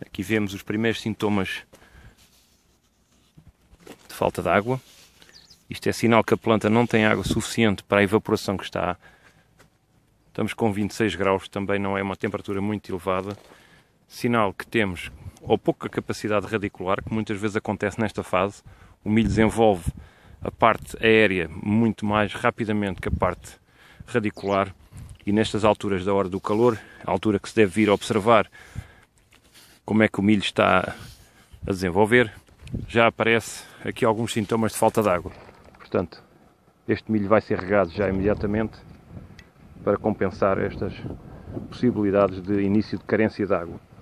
Aqui vemos os primeiros sintomas de falta de água. Isto é sinal que a planta não tem água suficiente para a evaporação que está. Estamos com 26 graus, também não é uma temperatura muito elevada. Sinal que temos ou pouca capacidade radicular, que muitas vezes acontece nesta fase. O milho desenvolve a parte aérea muito mais rapidamente que a parte radicular e nestas alturas da hora do calor, a altura que se deve vir observar como é que o milho está a desenvolver, já aparece aqui alguns sintomas de falta de água. Portanto, este milho vai ser regado já imediatamente para compensar estas possibilidades de início de carência de água.